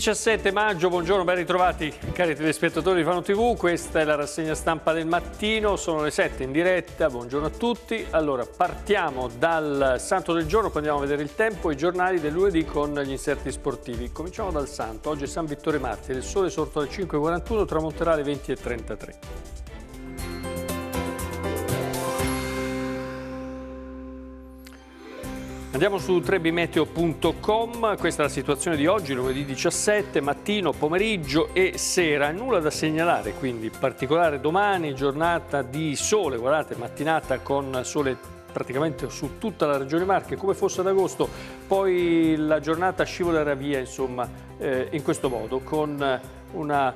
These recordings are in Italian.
17 maggio, buongiorno, ben ritrovati cari telespettatori di Fano TV, questa è la rassegna stampa del mattino, sono le 7 in diretta, buongiorno a tutti. Allora, partiamo dal santo del giorno, poi andiamo a vedere il tempo e i giornali del lunedì con gli inserti sportivi. Cominciamo dal santo, oggi è San Vittore Martire, il sole sorto alle 5.41, tramonterà alle 20.33. Andiamo su trebimeteo.com, questa è la situazione di oggi, lunedì 17, mattino, pomeriggio e sera. Nulla da segnalare, quindi particolare domani giornata di sole, guardate, mattinata con sole praticamente su tutta la regione Marche, come fosse ad agosto, poi la giornata scivolerà via, insomma, eh, in questo modo, con una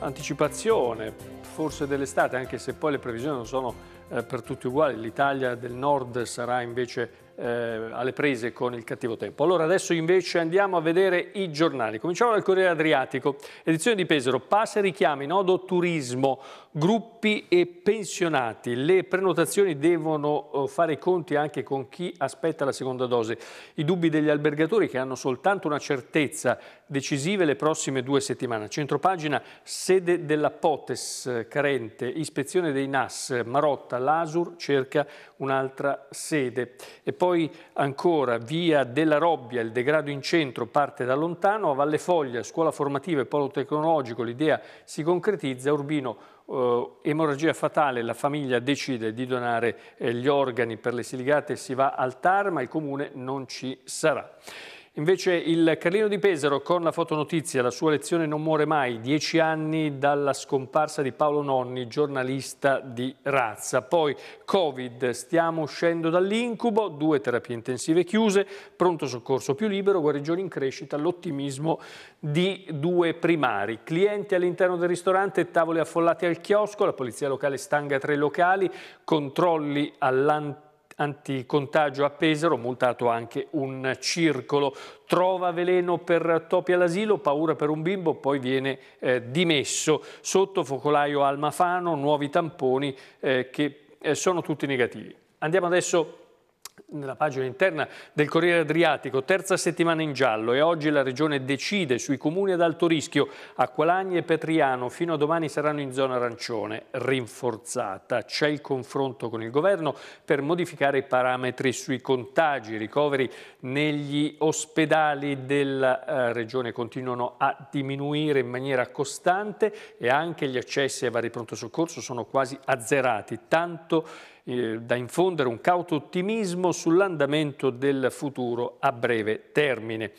anticipazione forse dell'estate, anche se poi le previsioni non sono eh, per tutti uguali, l'Italia del nord sarà invece eh, alle prese con il cattivo tempo. Allora adesso invece andiamo a vedere i giornali. Cominciamo dal Corriere Adriatico, edizione di Pesaro, Passe richiami, nodo turismo, gruppi e pensionati. Le prenotazioni devono eh, fare i conti anche con chi aspetta la seconda dose. I dubbi degli albergatori che hanno soltanto una certezza decisive le prossime due settimane. Centropagina, sede della Potes eh, carente, ispezione dei NAS, Marotta, Lasur cerca un'altra sede. E poi ancora via della Robbia, il degrado in centro parte da lontano, a Valle Foglia, scuola formativa e polo tecnologico, l'idea si concretizza, Urbino Uh, emorragia fatale, la famiglia decide di donare eh, gli organi per le siligate, si va al TAR, ma il comune non ci sarà. Invece il Carlino di Pesaro con la fotonotizia, la sua lezione non muore mai, dieci anni dalla scomparsa di Paolo Nonni, giornalista di razza. Poi Covid, stiamo uscendo dall'incubo, due terapie intensive chiuse, pronto soccorso più libero, guarigioni in crescita, l'ottimismo di due primari. Clienti all'interno del ristorante, tavoli affollati al chiosco, la polizia locale stanga tre locali, controlli all'antico anticontagio a Pesaro, multato anche un circolo. Trova veleno per topi all'asilo, paura per un bimbo, poi viene eh, dimesso. Sotto focolaio Almafano, nuovi tamponi eh, che eh, sono tutti negativi. Andiamo adesso nella pagina interna del Corriere Adriatico, terza settimana in giallo e oggi la Regione decide sui comuni ad alto rischio. Acqualagni e Petriano fino a domani saranno in zona arancione, rinforzata. C'è il confronto con il Governo per modificare i parametri sui contagi. I ricoveri negli ospedali della eh, Regione continuano a diminuire in maniera costante e anche gli accessi ai vari pronto soccorso sono quasi azzerati. Tanto eh, da infondere un cauto ottimismo sull'andamento del futuro a breve termine.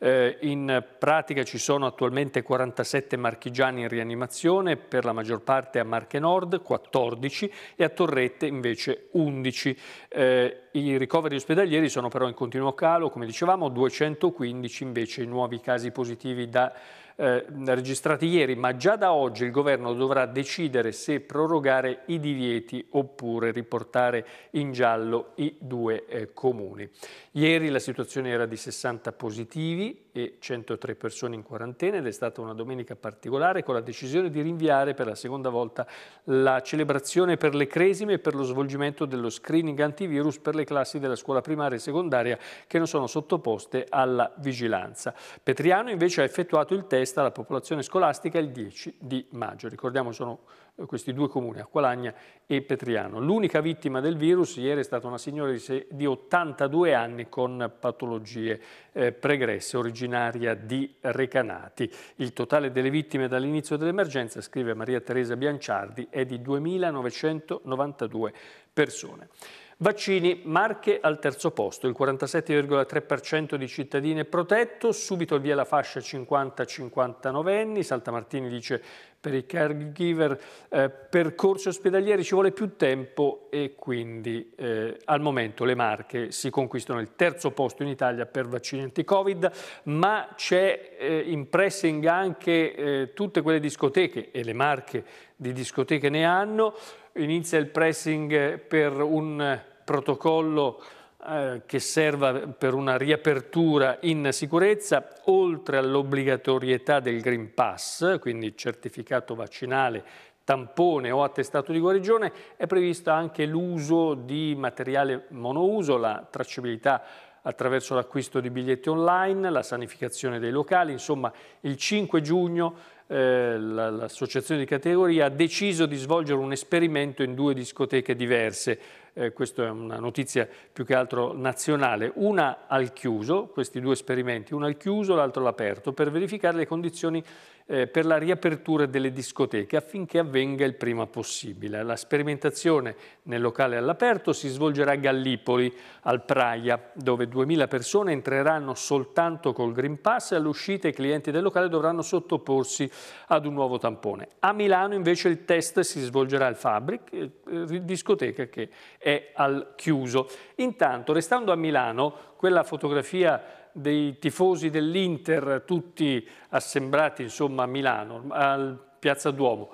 Eh, in pratica ci sono attualmente 47 marchigiani in rianimazione, per la maggior parte a Marche Nord 14 e a Torrette invece 11. Eh, I ricoveri ospedalieri sono però in continuo calo, come dicevamo, 215 invece i nuovi casi positivi da eh, registrati ieri, ma già da oggi il governo dovrà decidere se prorogare i divieti oppure riportare in giallo i due eh, comuni. Ieri la situazione era di 60 positivi e 103 persone in quarantena ed è stata una domenica particolare con la decisione di rinviare per la seconda volta la celebrazione per le cresime e per lo svolgimento dello screening antivirus per le classi della scuola primaria e secondaria che non sono sottoposte alla vigilanza. Petriano invece ha effettuato il test testa la popolazione scolastica il 10 di maggio. Ricordiamo sono eh, questi due comuni, Acqualagna e Petriano. L'unica vittima del virus ieri è stata una signora di 82 anni con patologie eh, pregresse, originaria di Recanati. Il totale delle vittime dall'inizio dell'emergenza, scrive Maria Teresa Bianciardi, è di 2.992 persone. Vaccini, Marche al terzo posto, il 47,3% di cittadini è protetto, subito via la fascia 50-59 anni, Saltamartini dice per i caregiver eh, percorsi ospedalieri ci vuole più tempo e quindi eh, al momento le Marche si conquistano il terzo posto in Italia per vaccini anti-Covid, ma c'è eh, in pressing anche eh, tutte quelle discoteche e le Marche di discoteche ne hanno, inizia il pressing eh, per un eh, protocollo eh, che serva per una riapertura in sicurezza, oltre all'obbligatorietà del Green Pass, quindi certificato vaccinale, tampone o attestato di guarigione, è previsto anche l'uso di materiale monouso, la tracciabilità attraverso l'acquisto di biglietti online, la sanificazione dei locali, insomma il 5 giugno eh, l'associazione di categoria ha deciso di svolgere un esperimento in due discoteche diverse. Eh, questa è una notizia più che altro nazionale, una al chiuso, questi due esperimenti, una al chiuso e l'altro all'aperto, per verificare le condizioni eh, per la riapertura delle discoteche affinché avvenga il prima possibile. La sperimentazione nel locale all'aperto si svolgerà a Gallipoli, al Praia, dove 2.000 persone entreranno soltanto col Green Pass e all'uscita i clienti del locale dovranno sottoporsi ad un nuovo tampone. A Milano invece il test si svolgerà al Fabric, eh, eh discoteca che è al chiuso. Intanto, restando a Milano, quella fotografia dei tifosi dell'Inter, tutti assembrati insomma, a Milano, al Piazza Duomo.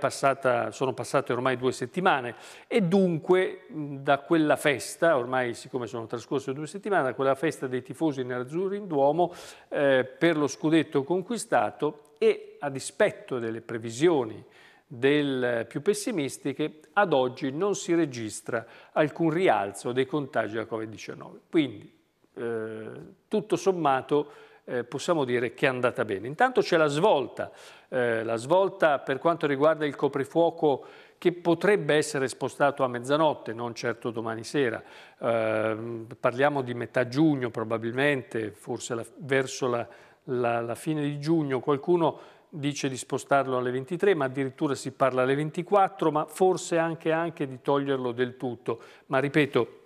Passata, sono passate ormai due settimane e dunque da quella festa, ormai siccome sono trascorse due settimane, da quella festa dei tifosi nerazzurri in Duomo eh, per lo scudetto conquistato e a dispetto delle previsioni del più pessimistiche, ad oggi non si registra alcun rialzo dei contagi da Covid-19. Quindi eh, tutto sommato eh, possiamo dire che è andata bene. Intanto c'è la svolta, eh, la svolta per quanto riguarda il coprifuoco che potrebbe essere spostato a mezzanotte, non certo domani sera. Eh, parliamo di metà giugno probabilmente, forse la, verso la, la, la fine di giugno. Qualcuno dice di spostarlo alle 23, ma addirittura si parla alle 24, ma forse anche, anche di toglierlo del tutto. Ma ripeto,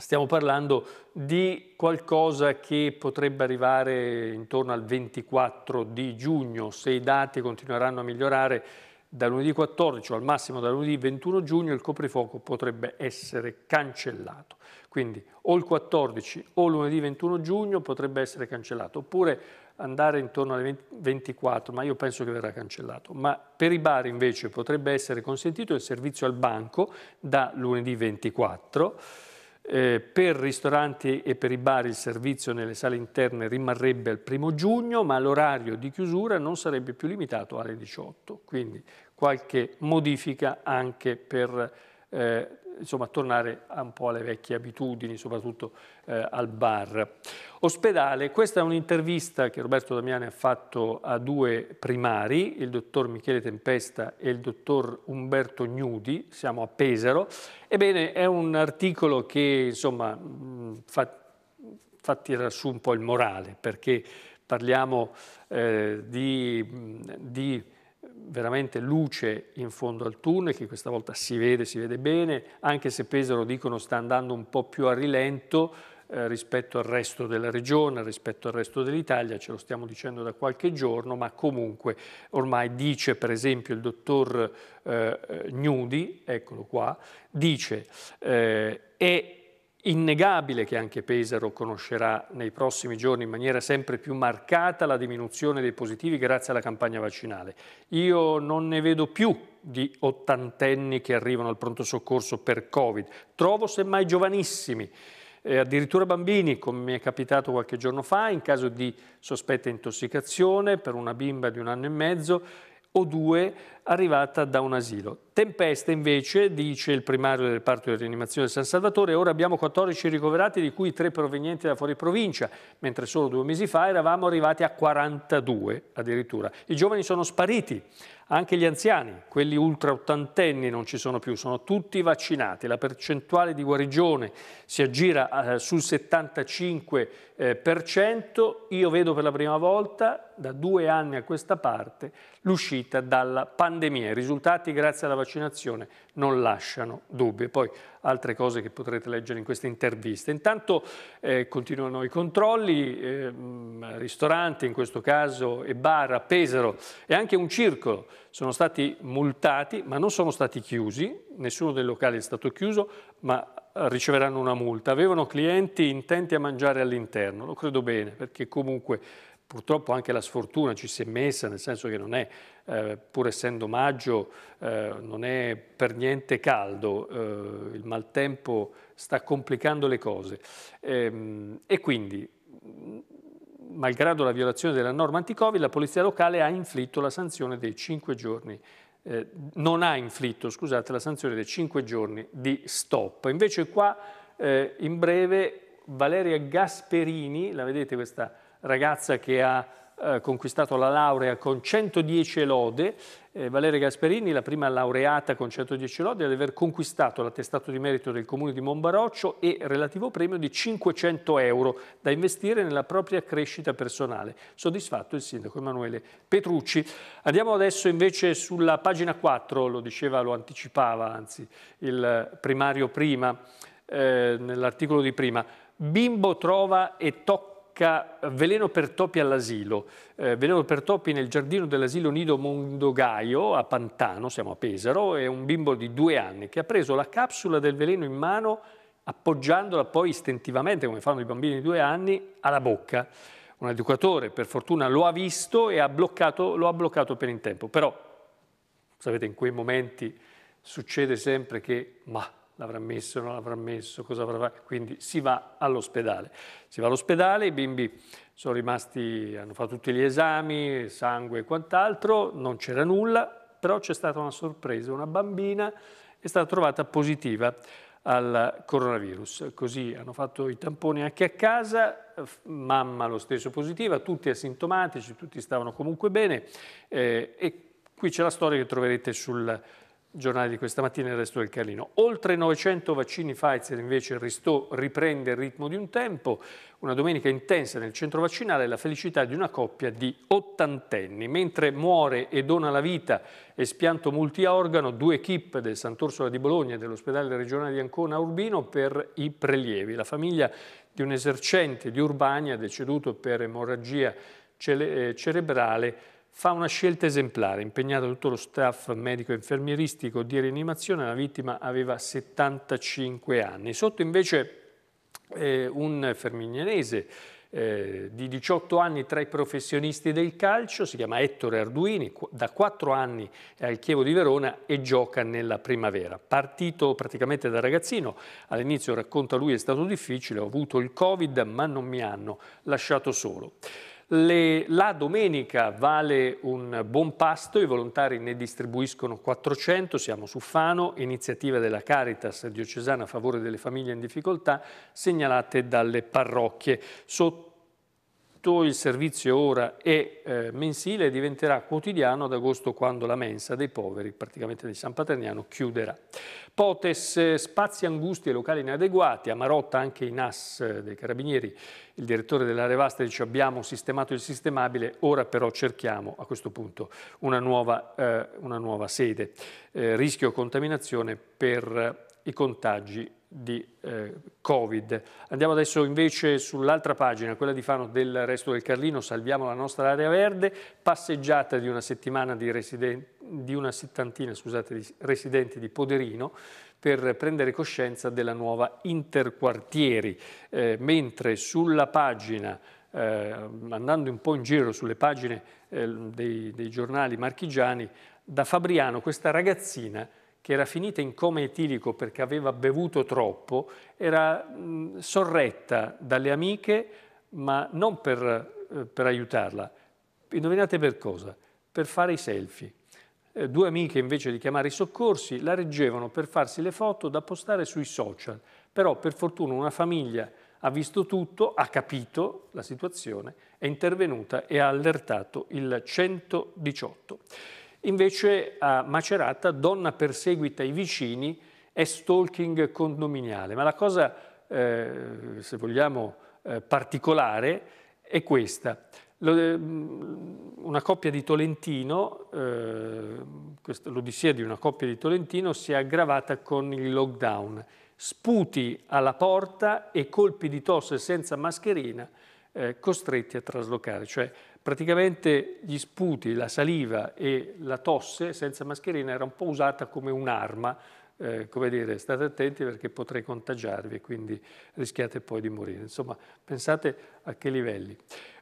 Stiamo parlando di qualcosa che potrebbe arrivare intorno al 24 di giugno, se i dati continueranno a migliorare da lunedì 14 o al massimo da lunedì 21 giugno il coprifuoco potrebbe essere cancellato. Quindi o il 14 o lunedì 21 giugno potrebbe essere cancellato, oppure andare intorno alle 20, 24, ma io penso che verrà cancellato. Ma per i bar invece potrebbe essere consentito il servizio al banco da lunedì 24 eh, per ristoranti e per i bar il servizio nelle sale interne rimarrebbe al primo giugno, ma l'orario di chiusura non sarebbe più limitato alle 18. Quindi qualche modifica anche per eh, insomma, tornare un po' alle vecchie abitudini, soprattutto eh, al bar. Ospedale, questa è un'intervista che Roberto Damiani ha fatto a due primari, il dottor Michele Tempesta e il dottor Umberto Gnudi, siamo a Pesaro. Ebbene, è un articolo che insomma, mm, fa, fa tirare su un po' il morale, perché parliamo eh, di, mm, di veramente luce in fondo al tunnel, che questa volta si vede, si vede bene, anche se Pesaro dicono sta andando un po' più a rilento eh, rispetto al resto della regione, rispetto al resto dell'Italia, ce lo stiamo dicendo da qualche giorno, ma comunque ormai dice per esempio il dottor eh, eh Gnudi, eccolo qua, dice eh, è Innegabile che anche Pesaro conoscerà nei prossimi giorni in maniera sempre più marcata la diminuzione dei positivi grazie alla campagna vaccinale. Io non ne vedo più di ottantenni che arrivano al pronto soccorso per Covid. Trovo semmai giovanissimi, eh, addirittura bambini, come mi è capitato qualche giorno fa, in caso di sospetta intossicazione per una bimba di un anno e mezzo, o due arrivata da un asilo. Tempesta invece, dice il primario del reparto di rianimazione di San Salvatore, ora abbiamo 14 ricoverati di cui 3 provenienti da fuori provincia, mentre solo due mesi fa eravamo arrivati a 42 addirittura. I giovani sono spariti, anche gli anziani, quelli ultra ottantenni non ci sono più, sono tutti vaccinati. La percentuale di guarigione si aggira eh, sul 75%. Eh, Io vedo per la prima volta da due anni a questa parte l'uscita dalla pandemia. I risultati grazie alla vaccinazione non lasciano dubbi. Poi altre cose che potrete leggere in questa intervista. Intanto eh, continuano i controlli, eh, ristoranti in questo caso e bar a Pesaro e anche un circolo sono stati multati ma non sono stati chiusi, nessuno dei locali è stato chiuso ma eh, riceveranno una multa. Avevano clienti intenti a mangiare all'interno, lo credo bene perché comunque Purtroppo anche la sfortuna ci si è messa, nel senso che non è, eh, pur essendo maggio, eh, non è per niente caldo, eh, il maltempo sta complicando le cose. E, ehm, e quindi, malgrado la violazione della norma anticovid, la polizia locale ha inflitto la sanzione dei 5 giorni eh, non ha inflitto scusate, la sanzione dei 5 giorni di stop. Invece qua, eh, in breve, Valeria Gasperini, la vedete questa ragazza che ha eh, conquistato la laurea con 110 lode, eh, Valeria Gasperini, la prima laureata con 110 lode ad aver conquistato l'attestato di merito del comune di Monbaroccio e relativo premio di 500 euro da investire nella propria crescita personale. Soddisfatto il sindaco Emanuele Petrucci. Andiamo adesso invece sulla pagina 4, lo diceva, lo anticipava anzi, il primario prima, eh, nell'articolo di prima. Bimbo trova e tocca H, eh, veleno per topi all'asilo, eh, veleno per topi nel giardino dell'asilo Nido Mondogaio a Pantano, siamo a Pesaro, è un bimbo di due anni che ha preso la capsula del veleno in mano appoggiandola poi istintivamente, come fanno i bambini di due anni, alla bocca. Un educatore per fortuna lo ha visto e ha bloccato, lo ha bloccato per in tempo, però sapete in quei momenti succede sempre che ma l'avrà messo, non l'avrà messo, cosa avrà fatto. Quindi si va all'ospedale. Si va all'ospedale, i bimbi sono rimasti, hanno fatto tutti gli esami, sangue e quant'altro, non c'era nulla, però c'è stata una sorpresa, una bambina è stata trovata positiva al coronavirus. Così hanno fatto i tamponi anche a casa, mamma lo stesso positiva, tutti asintomatici, tutti stavano comunque bene eh, e qui c'è la storia che troverete sul giornale di questa mattina e il resto del Carlino. Oltre 900 vaccini Pfizer invece ristò, riprende il ritmo di un tempo, una domenica intensa nel centro vaccinale la felicità di una coppia di ottantenni. Mentre muore e dona la vita e spianto multiorgano, due equip del Sant'Orsola di Bologna e dell'ospedale regionale di Ancona Urbino per i prelievi. La famiglia di un esercente di Urbania deceduto per emorragia eh, cerebrale fa una scelta esemplare. Impegnato tutto lo staff medico infermieristico di rianimazione, la vittima aveva 75 anni. Sotto invece eh, un fermignanese eh, di 18 anni tra i professionisti del calcio, si chiama Ettore Arduini, da 4 anni è al Chievo di Verona e gioca nella primavera. Partito praticamente da ragazzino, all'inizio racconta lui è stato difficile, ho avuto il Covid ma non mi hanno lasciato solo. Le, la domenica vale un buon pasto, i volontari ne distribuiscono 400, siamo su Fano, iniziativa della Caritas diocesana a favore delle famiglie in difficoltà, segnalate dalle parrocchie. Sotto tutto il servizio ora è eh, mensile e diventerà quotidiano ad agosto quando la mensa dei poveri, praticamente di San Paterniano, chiuderà. Potes, spazi angusti e locali inadeguati, a Marotta anche i NAS eh, dei Carabinieri, il direttore dell'area vasta dice abbiamo sistemato il sistemabile, ora però cerchiamo a questo punto una nuova, eh, una nuova sede. Eh, rischio contaminazione per i contagi di eh, Covid. Andiamo adesso invece sull'altra pagina, quella di Fano del resto del Carlino, salviamo la nostra area verde, passeggiata di una, settimana di di una settantina scusate, di residenti di Poderino per prendere coscienza della nuova interquartieri, eh, mentre sulla pagina eh, andando un po' in giro sulle pagine eh, dei, dei giornali marchigiani, da Fabriano questa ragazzina che era finita in coma etilico perché aveva bevuto troppo, era mh, mm, sorretta dalle amiche, ma non per, eh, per, aiutarla. Indovinate per cosa? Per fare i selfie. Eh, due amiche, invece di chiamare i soccorsi, la reggevano per farsi le foto da postare sui social. Però, per fortuna, una famiglia ha visto tutto, ha capito la situazione, è intervenuta e ha allertato il 118. Invece a Macerata donna perseguita i vicini è stalking condominiale. Ma la cosa, eh, se vogliamo, eh, particolare è questa. Eh, una coppia di Tolentino, eh, l'odissea di una coppia di Tolentino si è aggravata con il lockdown. Sputi alla porta e colpi di tosse senza mascherina eh, costretti a traslocare. Cioè praticamente gli sputi, la saliva e la tosse senza mascherina era un po' usata come un'arma, eh, come dire, state attenti perché potrei contagiarvi e quindi rischiate poi di morire. Insomma, pensate a che livelli.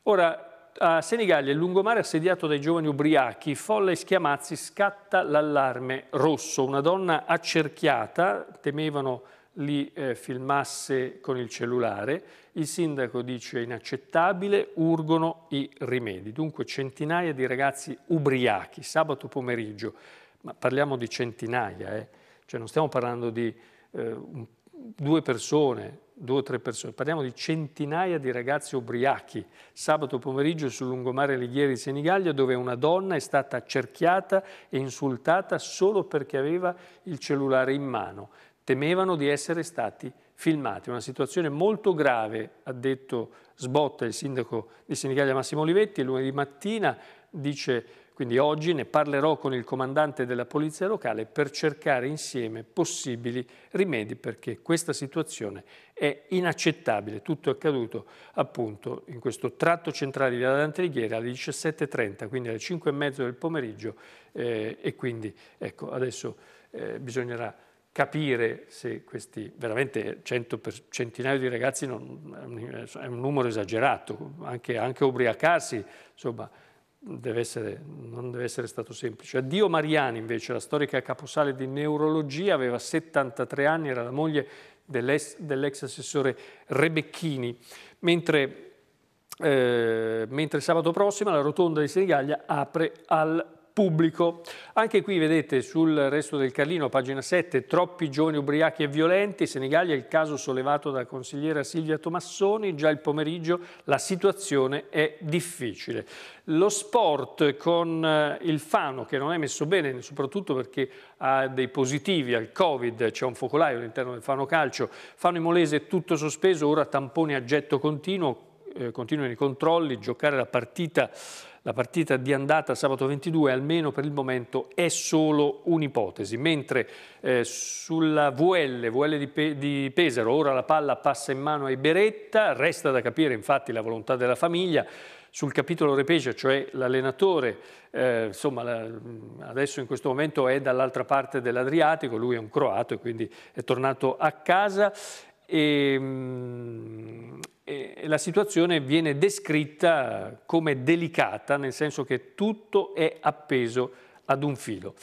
Ora, a Senigallia, il lungomare assediato dai giovani ubriachi, folle e schiamazzi, scatta l'allarme rosso. Una donna accerchiata, temevano li eh, filmasse con il cellulare. Il sindaco dice inaccettabile, urgono i rimedi. Dunque centinaia di ragazzi ubriachi, sabato pomeriggio, ma parliamo di centinaia, eh? cioè non stiamo parlando di eh, un due persone, due o tre persone, parliamo di centinaia di ragazzi ubriachi, sabato pomeriggio sul lungomare Lighieri di Senigallia dove una donna è stata accerchiata e insultata solo perché aveva il cellulare in mano. Temevano di essere stati filmati. Una situazione molto grave, ha detto Sbotta, il sindaco di Senigallia Massimo Olivetti, lunedì mattina dice quindi oggi ne parlerò con il comandante della polizia locale per cercare insieme possibili rimedi perché questa situazione è inaccettabile. Tutto è accaduto appunto in questo tratto centrale di Dante Alighieri alle 17.30, quindi alle 5.30 del pomeriggio eh, e quindi ecco adesso eh, bisognerà capire se questi veramente centinaia di ragazzi non, è un numero esagerato, anche, anche ubriacarsi, insomma deve essere, non deve essere stato semplice. Addio Mariani, invece, la storica caposale di neurologia, aveva 73 anni, era la moglie dell'ex, dell'ex assessore Rebecchini, mentre, eh, mentre sabato prossimo la rotonda di Senigallia apre al pubblico. Anche qui vedete sul resto del Carlino, pagina 7, troppi giovani ubriachi e violenti, Senigallia il caso sollevato dalla consigliera Silvia Tomassoni, già il pomeriggio la situazione è difficile. Lo sport con eh, il Fano che non è messo bene, soprattutto perché ha dei positivi al Covid, c'è un focolaio all'interno del Fano Calcio, Fano Imolese tutto sospeso, ora tamponi a getto continuo, eh, continuano i controlli, giocare la partita la partita di andata sabato 22 almeno per il momento è solo un'ipotesi, mentre eh, sulla VL, VL di, Pe di Pesaro, ora la palla passa in mano ai Beretta, resta da capire infatti la volontà della famiglia, sul capitolo Repecia, cioè l'allenatore, eh, insomma la, adesso in questo momento è dall'altra parte dell'Adriatico, lui è un croato e quindi è tornato a casa e, ehm, la situazione viene descritta come delicata, nel senso che tutto è appeso ad un filo.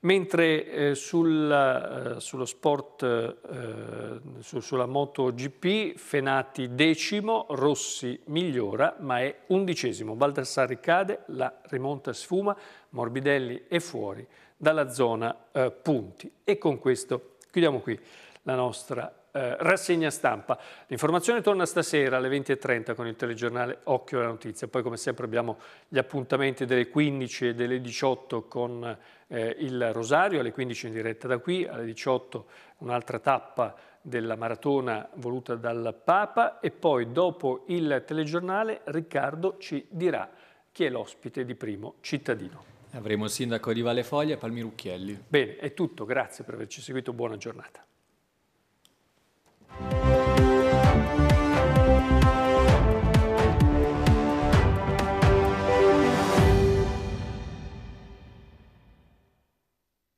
Mentre eh, sul, eh, sullo sport, eh, su, sulla MotoGP, Fenati decimo, Rossi migliora, ma è undicesimo. Baldassarri cade, la rimonta sfuma, Morbidelli è fuori dalla zona eh, punti. E con questo chiudiamo qui la nostra eh, rassegna stampa. L'informazione torna stasera alle 20.30 con il telegiornale Occhio alla Notizia. Poi come sempre abbiamo gli appuntamenti delle 15 e delle 18 con eh, il Rosario, alle 15 in diretta da qui, alle 18 un'altra tappa della maratona voluta dal Papa e poi dopo il telegiornale Riccardo ci dirà chi è l'ospite di primo cittadino. Avremo il sindaco di Valle Foglia, Palmirucchielli. Bene, è tutto, grazie per averci seguito, buona giornata. you.